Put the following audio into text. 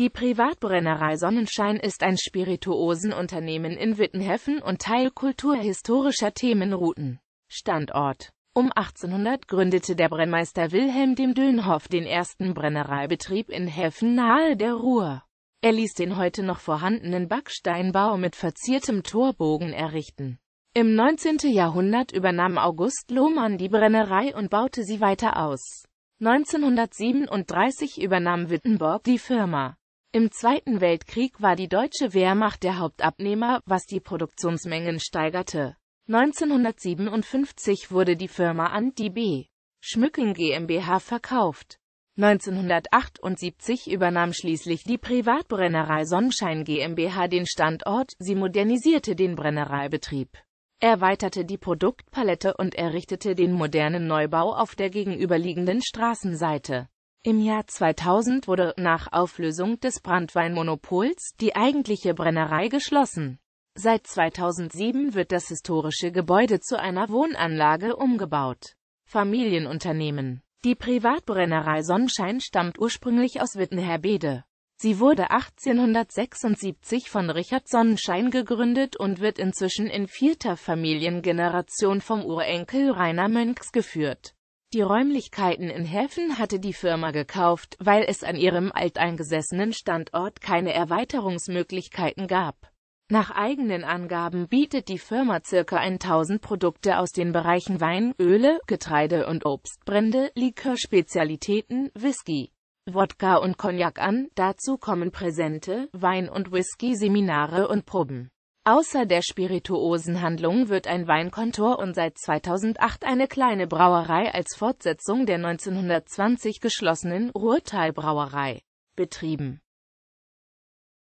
Die Privatbrennerei Sonnenschein ist ein Spirituosenunternehmen in Wittenheffen und Teil kulturhistorischer Themenrouten. Standort um 1800 gründete der Brennmeister Wilhelm dem Dönhoff den ersten Brennereibetrieb in Heffen nahe der Ruhr. Er ließ den heute noch vorhandenen Backsteinbau mit verziertem Torbogen errichten. Im 19. Jahrhundert übernahm August Lohmann die Brennerei und baute sie weiter aus. 1937 übernahm Wittenborg die Firma. Im Zweiten Weltkrieg war die deutsche Wehrmacht der Hauptabnehmer, was die Produktionsmengen steigerte. 1957 wurde die Firma an die B. Schmücken GmbH verkauft. 1978 übernahm schließlich die Privatbrennerei Sonnenschein GmbH den Standort, sie modernisierte den Brennereibetrieb, erweiterte die Produktpalette und errichtete den modernen Neubau auf der gegenüberliegenden Straßenseite. Im Jahr 2000 wurde, nach Auflösung des Brandweinmonopols, die eigentliche Brennerei geschlossen. Seit 2007 wird das historische Gebäude zu einer Wohnanlage umgebaut. Familienunternehmen Die Privatbrennerei Sonnenschein stammt ursprünglich aus Wittenherbede. Sie wurde 1876 von Richard Sonnenschein gegründet und wird inzwischen in vierter Familiengeneration vom Urenkel Rainer Mönchs geführt. Die Räumlichkeiten in Häfen hatte die Firma gekauft, weil es an ihrem alteingesessenen Standort keine Erweiterungsmöglichkeiten gab. Nach eigenen Angaben bietet die Firma ca. 1000 Produkte aus den Bereichen Wein, Öle, Getreide und Obstbrände, Likörspezialitäten, Whisky, Wodka und Cognac an, dazu kommen Präsente, Wein- und Whisky-Seminare und Proben. Außer der Spirituosenhandlung wird ein Weinkontor und seit 2008 eine kleine Brauerei als Fortsetzung der 1920 geschlossenen Ruhrtalbrauerei betrieben